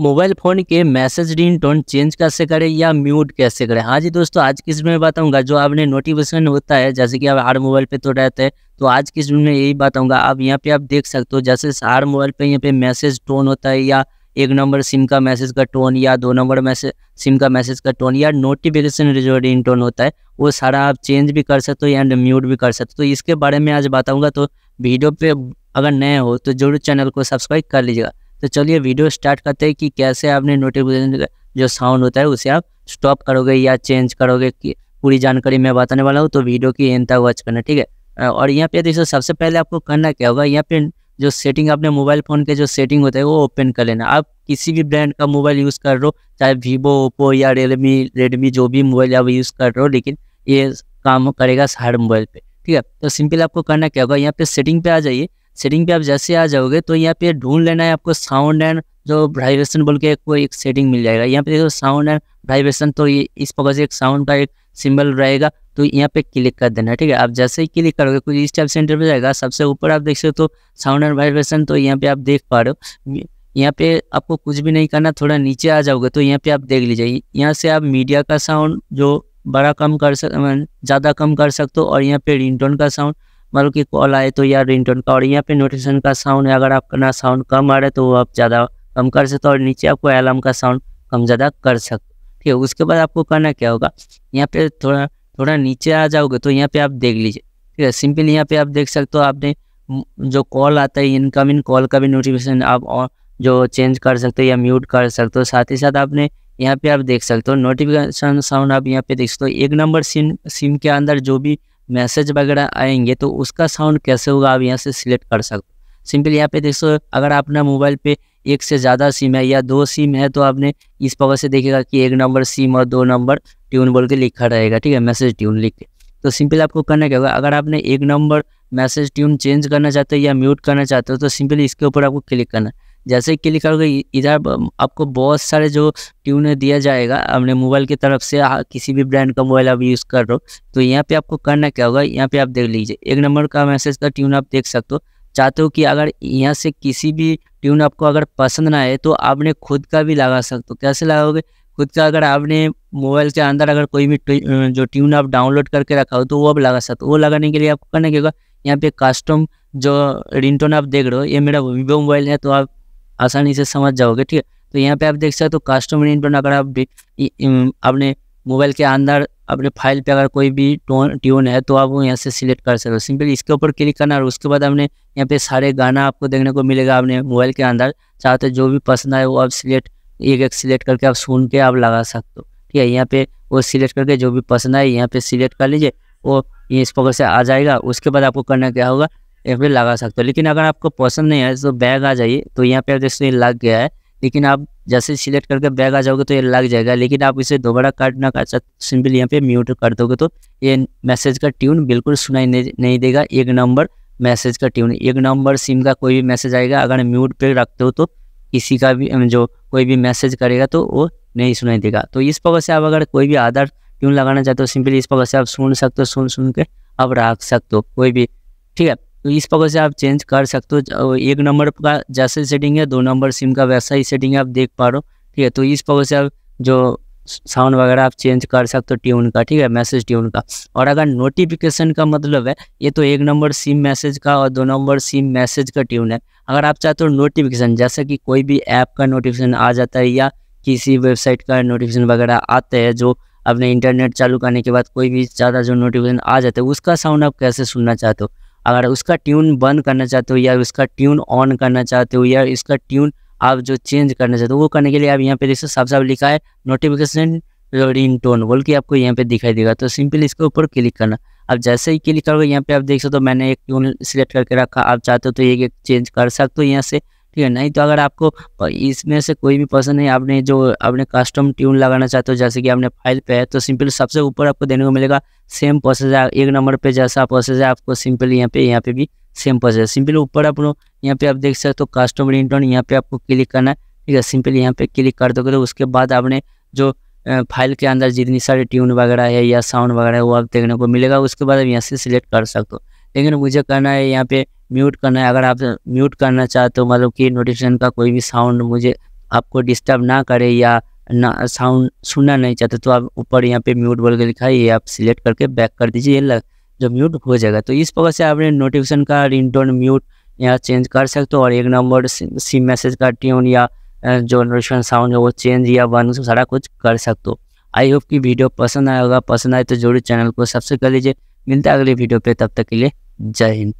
mobile phone के message ring tone change कैसे करें या म्यूट कैसे करें हाँ जी दोस्तों आज की इसमें बताऊंगा जो आपने नोटिफिकेशन होता है जैसे कि आप हर मोबाइल पे तो रहते हैं तो आज की इसमें यही बताऊंगा आप यहाँ पे आप देख सकते हो जैसे हर मोबाइल पे यहाँ पे मैसेज टोन होता है या एक नंबर सिम का मैसेज का टोन या दो नंबर मैसेज सिम का मैसेज का टोन या नोटिफिकेशन जो रिंग टोन होता है वो सारा आप चेंज भी कर सकते हो एंड म्यूट भी कर सकते हो तो इसके बारे में आज बताऊँगा तो वीडियो पे अगर नए हो तो जरूर चैनल को सब्सक्राइब कर लीजिएगा तो चलिए वीडियो स्टार्ट करते हैं कि कैसे आपने नोटिफिकेशन जो साउंड होता है उसे आप स्टॉप करोगे या चेंज करोगे कि पूरी जानकारी मैं बताने वाला हूँ तो वीडियो की एंड तक वॉच करना ठीक है और यहाँ पे देखो सबसे पहले आपको करना क्या होगा यहाँ पे जो सेटिंग आपने मोबाइल फ़ोन के जो सेटिंग होता है वो ओपन कर लेना आप किसी भी ब्रांड का मोबाइल यूज़ कर रहे हो चाहे वीवो ओप्पो या रियलमी रेडमी जो भी मोबाइल आप यूज़ कर रहे हो लेकिन ये काम करेगा हर मोबाइल पर ठीक है तो सिंपल आपको करना क्या होगा यहाँ पे सेटिंग पे आ जाइए सेटिंग पे आप जैसे आ जाओगे तो यहाँ पे ढूंढ लेना है आपको साउंड एंड जो वाइब्रेशन बोल के कोई एक सेटिंग मिल जाएगा यहाँ पे देखो साउंड एंड वाइब्रेशन तो ये इस प्रकार से एक साउंड का एक सिंबल रहेगा तो यहाँ पे क्लिक कर देना ठीक है आप जैसे ही क्लिक करोगे कुछ इस टाइप सेंटर पर जाएगा सबसे ऊपर आप देख सकते हो साउंड एंड वाइब्रेशन तो यहाँ पे आप देख पा रहे हो यहाँ पे आपको कुछ भी नहीं करना थोड़ा नीचे आ जाओगे तो यहाँ पे आप देख लीजिए यहाँ से आप मीडिया का साउंड जो बड़ा कम कर सक ज़्यादा कम कर सकते हो और यहाँ पे रिंगटोन का साउंड मान मतलब कि कॉल आए तो या रिंगटोन का और यहाँ पे नोटिफिकेशन का साउंड है अगर आपका ना साउंड कम आ रहा है तो वो आप ज़्यादा कम कर सकते हो और नीचे आपको अलार्म का साउंड कम ज़्यादा कर सकते ठीक है उसके बाद आपको करना क्या होगा यहाँ पे थोड़ा थोड़ा नीचे आ जाओगे तो यहाँ पे आप देख लीजिए ठीक है सिंपली यहाँ पे आप देख सकते हो आपने जो कॉल आता है इनकमिंग कॉल का भी नोटिफिकेशन आप और जो चेंज कर सकते हो या म्यूट कर सकते हो साथ ही साथ आपने यहाँ पे आप देख सकते हो नोटिफिकेशन साउंड आप यहाँ पे देख सकते हो एक नंबर सिम सिम के अंदर जो भी मैसेज वगैरह आएंगे तो उसका साउंड कैसे होगा आप यहाँ से सिलेक्ट कर सकते हो सिंपल यहाँ पे देखो अगर अपना मोबाइल पे एक से ज़्यादा सिम है या दो सिम है तो आपने इस पवर से देखेगा कि एक नंबर सिम और दो नंबर ट्यून बोल के लिखा रहेगा ठीक है मैसेज ट्यून लिख के तो सिंपल आपको करना क्या होगा अगर आपने एक नंबर मैसेज ट्यून चेंज करना चाहते हो या म्यूट करना चाहते हो तो सिंपली इसके ऊपर आपको क्लिक करना है जैसे ही क्लिक करोगे इधर आपको बहुत सारे जो ट्यून दिया जाएगा अपने मोबाइल की तरफ से किसी भी ब्रांड का मोबाइल आप यूज़ कर रहे हो तो यहाँ पे आपको करना क्या होगा यहाँ पे आप देख लीजिए एक नंबर का मैसेज का ट्यून आप देख सकते हो चाहते हो कि अगर यहाँ से किसी भी ट्यून आपको अगर पसंद ना आए तो आपने खुद का भी लगा सकते हो कैसे लगाओगे खुद का अगर आपने मोबाइल के अंदर अगर कोई भी जो ट्यून आप डाउनलोड करके रखा हो तो वो आप लगा सकते हो वो लगाने के लिए आपको करना क्या होगा यहाँ पे कस्टम जो रिंगटोन आप देख रहे हो ये मेरा वीवो मोबाइल है तो आप आसानी से समझ जाओगे ठीक है तो यहाँ पे आप देख सकते हो कस्टमर तो पर अगर आप अपने मोबाइल के अंदर अपने फाइल पे अगर कोई भी टोन ट्यून है तो आप वो यहाँ से सिलेक्ट कर सकते हो सिंपली इसके ऊपर क्लिक करना और उसके बाद आपने यहाँ पे सारे गाना आपको देखने को मिलेगा अपने मोबाइल के अंदर चाहते तो जो भी पसंद आए वो आप सिलेक्ट एक एक सिलेक्ट करके आप सुन के आप लगा सकते हो ठीक है यहाँ पे वो सिलेक्ट करके जो भी पसंद आए यहाँ पे सिलेक्ट कर लीजिए वो इस प्रकार से आ जाएगा उसके बाद आपको करना क्या होगा यहाँ पे लगा सकते हो लेकिन अगर आपको पसंद नहीं है तो बैग आ जाइए तो यहाँ पे आप देख सकते हैं लग गया है लेकिन आप जैसे सिलेक्ट करके बैग आ जाओगे तो ये लग जाएगा लेकिन आप इसे दोबारा काट ना कर सकते सिंपल यहाँ पे म्यूट कर दोगे तो ये मैसेज का ट्यून बिल्कुल सुनाई नहीं देगा एक नंबर मैसेज का ट्यून एक नंबर सिम का कोई भी मैसेज आएगा अगर म्यूट पे रखते हो तो किसी का भी जो कोई भी मैसेज करेगा तो वो नहीं सुनाई देगा तो इस प्रकार से आप अगर कोई भी आधार ट्यून लगाना चाहते हो सिंपली इस प्रकार से आप सुन सकते हो सुन सुन के आप रख सकते हो कोई भी ठीक है तो इस प्रकार से आप चेंज कर सकते हो एक नंबर का जैसे सेटिंग है दो नंबर सिम का वैसा ही सेटिंग है आप देख पा रहे हो ठीक है तो इस प्रकार से आप जो साउंड वगैरह आप चेंज कर सकते हो ट्यून का ठीक है मैसेज ट्यून का और अगर नोटिफिकेशन का मतलब है ये तो एक नंबर सिम मैसेज का और दो नंबर सिम मैसेज का ट्यून है अगर आप चाहते हो नोटिफिकेशन जैसे कि कोई भी ऐप का नोटिफिकेशन आ जाता है या किसी वेबसाइट का नोटिफिकेशन वगैरह आते हैं जो अपने इंटरनेट चालू करने के बाद कोई भी ज़्यादा जो नोटिफिकेशन आ जाता है उसका साउंड आप कैसे सुनना चाहते हो अगर उसका ट्यून बंद करना चाहते हो या उसका ट्यून ऑन करना चाहते हो या इसका ट्यून आप जो चेंज करना चाहते हो वो करने के लिए आप यहाँ पे देखो साफ साफ लिखा है नोटिफिकेशन रिंग टोन बोल के आपको यहाँ पे दिखाई देगा तो सिंपल इसके ऊपर क्लिक करना अब जैसे ही क्लिक करोगे यहाँ पे आप देख सकते हो तो मैंने एक ट्यून सिलेक्ट करके रखा आप चाहते हो तो ये चेंज कर सकते हो यहाँ से ठीक है नहीं तो अगर आपको इसमें से कोई भी पसंद है आपने जो आपने कस्टम ट्यून लगाना चाहते हो जैसे कि आपने फाइल पे है तो सिंपल सबसे ऊपर आपको देने को मिलेगा सेम प्रोसेस है एक नंबर पे जैसा प्रोसेस है आपको सिंपल यहाँ पे यहाँ पे भी सेम प्रोसेस है सिंपल ऊपर आप यहाँ पे आप देख सकते हो कस्टम रिंगटोन यहाँ पे आपको क्लिक करना है ठीक है सिंपल यहाँ पे क्लिक कर दोगे तो उसके बाद आपने जो फाइल के अंदर जितनी सारी ट्यून वगैरह है या साउंड वगैरह है वो आप देखने को मिलेगा उसके बाद आप यहाँ से सिलेक्ट कर सकते हो लेकिन मुझे करना है यहाँ पे म्यूट करना है अगर आप म्यूट करना चाहते हो तो मतलब कि नोटिफिकेशन का कोई भी साउंड मुझे आपको डिस्टर्ब ना करे या ना साउंड सुनना नहीं चाहते तो आप ऊपर यहाँ पे म्यूट बोल के लिखा है ये आप सिलेक्ट करके बैक कर दीजिए ये लग जो म्यूट हो जाएगा तो इस प्रकार से आपने नोटिफिकेशन का रिंगटोन म्यूट यहाँ चेंज कर सकते हो और एक नंबर सिम मैसेज का ट्यून या जो नोटिफिकेशन साउंड है वो चेंज या बंद सारा कुछ कर सकते हो आई होप कि वीडियो पसंद आएगा होगा पसंद आए तो जरूर चैनल को सब्सक्राइब कर लीजिए मिलता है अगले वीडियो पर तब तक के लिए जय हिंद